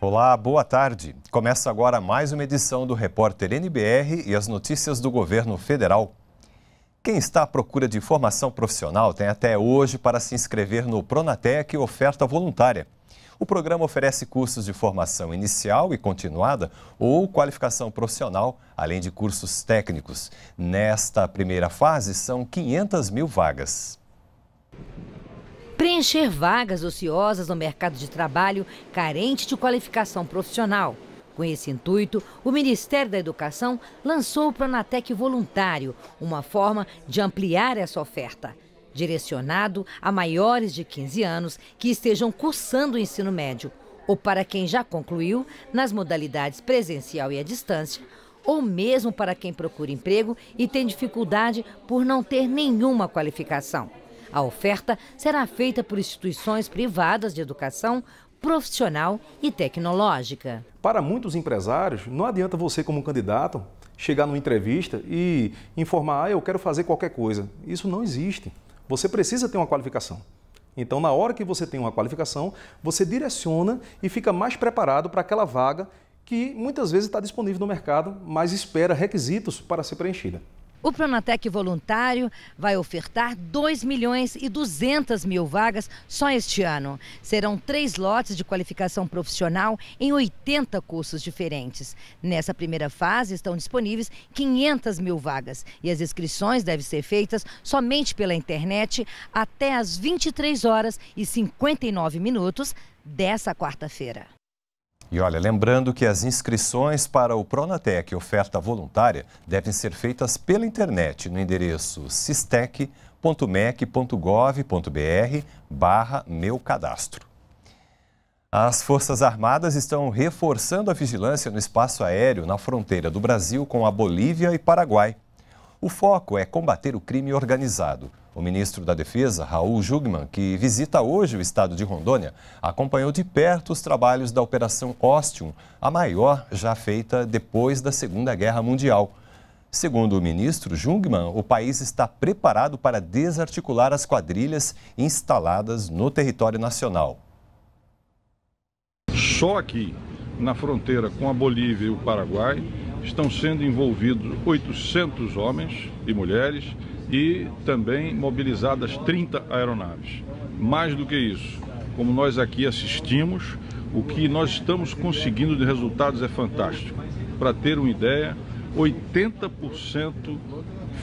Olá, boa tarde. Começa agora mais uma edição do Repórter NBR e as notícias do governo federal. Quem está à procura de formação profissional tem até hoje para se inscrever no Pronatec Oferta Voluntária. O programa oferece cursos de formação inicial e continuada ou qualificação profissional, além de cursos técnicos. Nesta primeira fase, são 500 mil vagas. Preencher vagas ociosas no mercado de trabalho carente de qualificação profissional. Com esse intuito, o Ministério da Educação lançou o Pronatec Voluntário, uma forma de ampliar essa oferta direcionado a maiores de 15 anos que estejam cursando o ensino médio, ou para quem já concluiu, nas modalidades presencial e à distância, ou mesmo para quem procura emprego e tem dificuldade por não ter nenhuma qualificação. A oferta será feita por instituições privadas de educação profissional e tecnológica. Para muitos empresários, não adianta você, como candidato, chegar numa entrevista e informar: ah, eu quero fazer qualquer coisa. Isso não existe. Você precisa ter uma qualificação. Então, na hora que você tem uma qualificação, você direciona e fica mais preparado para aquela vaga que muitas vezes está disponível no mercado, mas espera requisitos para ser preenchida. O Pronatec Voluntário vai ofertar 2 milhões e 200 mil vagas só este ano. Serão três lotes de qualificação profissional em 80 cursos diferentes. Nessa primeira fase estão disponíveis 500 mil vagas e as inscrições devem ser feitas somente pela internet até às 23 horas e 59 minutos dessa quarta-feira. E olha, lembrando que as inscrições para o Pronatec oferta voluntária devem ser feitas pela internet no endereço sistec.mec.gov.br barra meu cadastro. As Forças Armadas estão reforçando a vigilância no espaço aéreo na fronteira do Brasil com a Bolívia e Paraguai. O foco é combater o crime organizado. O ministro da Defesa, Raul Jugman, que visita hoje o estado de Rondônia, acompanhou de perto os trabalhos da Operação Ostium, a maior já feita depois da Segunda Guerra Mundial. Segundo o ministro Jungmann, o país está preparado para desarticular as quadrilhas instaladas no território nacional. Só aqui, na fronteira com a Bolívia e o Paraguai, estão sendo envolvidos 800 homens e mulheres e também mobilizadas 30 aeronaves. Mais do que isso, como nós aqui assistimos, o que nós estamos conseguindo de resultados é fantástico. Para ter uma ideia, 80%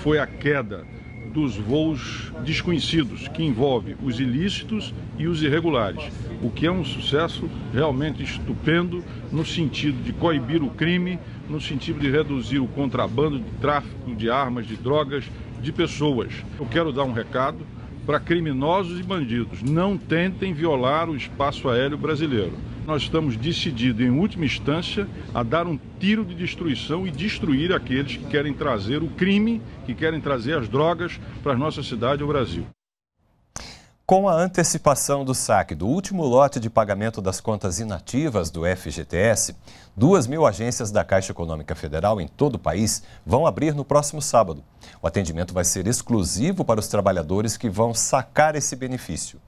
foi a queda dos voos desconhecidos, que envolve os ilícitos e os irregulares, o que é um sucesso realmente estupendo no sentido de coibir o crime, no sentido de reduzir o contrabando de tráfico de armas, de drogas, de pessoas. Eu quero dar um recado para criminosos e bandidos: não tentem violar o espaço aéreo brasileiro. Nós estamos decididos, em última instância, a dar um tiro de destruição e destruir aqueles que querem trazer o crime, que querem trazer as drogas para a nossa cidade, o Brasil. Com a antecipação do saque do último lote de pagamento das contas inativas do FGTS, duas mil agências da Caixa Econômica Federal em todo o país vão abrir no próximo sábado. O atendimento vai ser exclusivo para os trabalhadores que vão sacar esse benefício.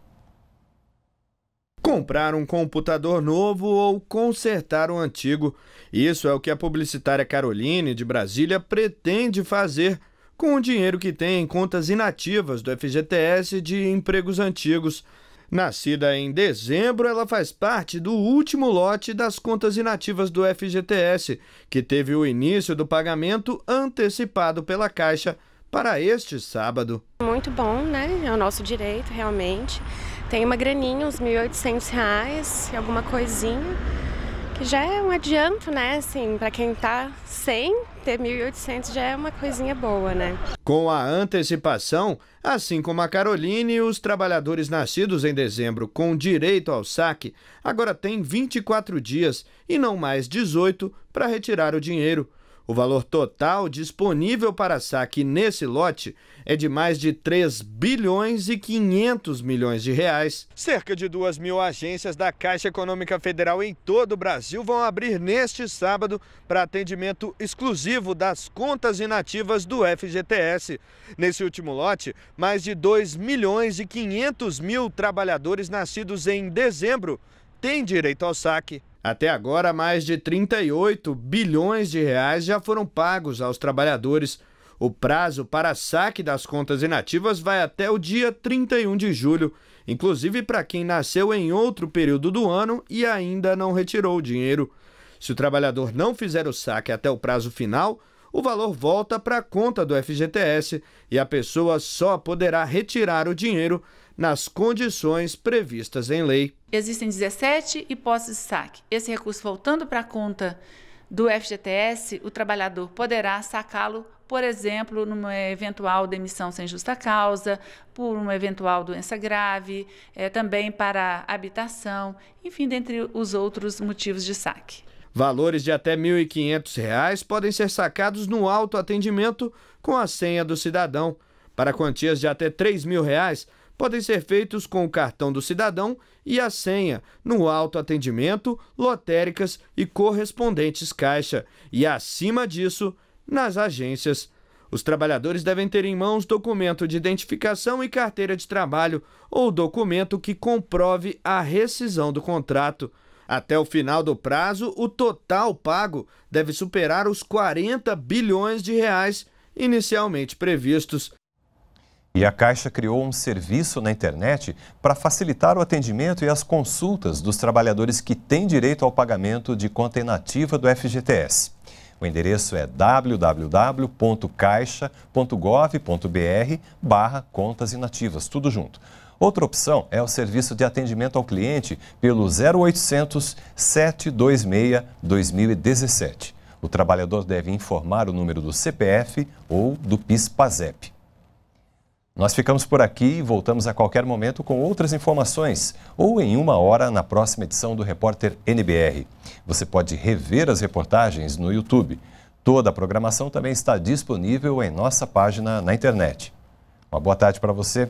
Comprar um computador novo ou consertar um antigo. Isso é o que a publicitária Caroline, de Brasília, pretende fazer com o dinheiro que tem em contas inativas do FGTS de empregos antigos. Nascida em dezembro, ela faz parte do último lote das contas inativas do FGTS, que teve o início do pagamento antecipado pela Caixa para este sábado. Muito bom, né? É o nosso direito, realmente. Tem uma graninha, uns R$ 1.800, alguma coisinha, que já é um adianto, né? Assim, para quem está sem, ter 1.800 já é uma coisinha boa, né? Com a antecipação, assim como a Caroline, os trabalhadores nascidos em dezembro com direito ao saque agora têm 24 dias e não mais 18 para retirar o dinheiro o valor total disponível para saque nesse lote é de mais de 3 bilhões e 500 milhões de reais. Cerca de 2 mil agências da Caixa Econômica Federal em todo o Brasil vão abrir neste sábado para atendimento exclusivo das contas inativas do FGTS. Nesse último lote, mais de 2 milhões e 500 mil trabalhadores nascidos em dezembro têm direito ao saque. Até agora, mais de 38 bilhões de reais já foram pagos aos trabalhadores. O prazo para saque das contas inativas vai até o dia 31 de julho, inclusive para quem nasceu em outro período do ano e ainda não retirou o dinheiro. Se o trabalhador não fizer o saque até o prazo final, o valor volta para a conta do FGTS e a pessoa só poderá retirar o dinheiro nas condições previstas em lei. Existem 17 hipóteses de saque. Esse recurso voltando para a conta do FGTS, o trabalhador poderá sacá-lo, por exemplo, numa eventual demissão sem justa causa, por uma eventual doença grave, é, também para habitação, enfim, dentre os outros motivos de saque. Valores de até R$ 1.500 podem ser sacados no autoatendimento com a senha do cidadão. Para quantias de até R$ 3.000, podem ser feitos com o cartão do cidadão e a senha no autoatendimento, lotéricas e correspondentes caixa, e acima disso, nas agências. Os trabalhadores devem ter em mãos documento de identificação e carteira de trabalho ou documento que comprove a rescisão do contrato. Até o final do prazo, o total pago deve superar os 40 bilhões de reais inicialmente previstos. E a Caixa criou um serviço na internet para facilitar o atendimento e as consultas dos trabalhadores que têm direito ao pagamento de conta inativa do FGTS. O endereço é www.caixa.gov.br barra contas inativas, tudo junto. Outra opção é o serviço de atendimento ao cliente pelo 0800 726 2017. O trabalhador deve informar o número do CPF ou do PIS/PASEP. Nós ficamos por aqui e voltamos a qualquer momento com outras informações ou em uma hora na próxima edição do Repórter NBR. Você pode rever as reportagens no YouTube. Toda a programação também está disponível em nossa página na internet. Uma boa tarde para você.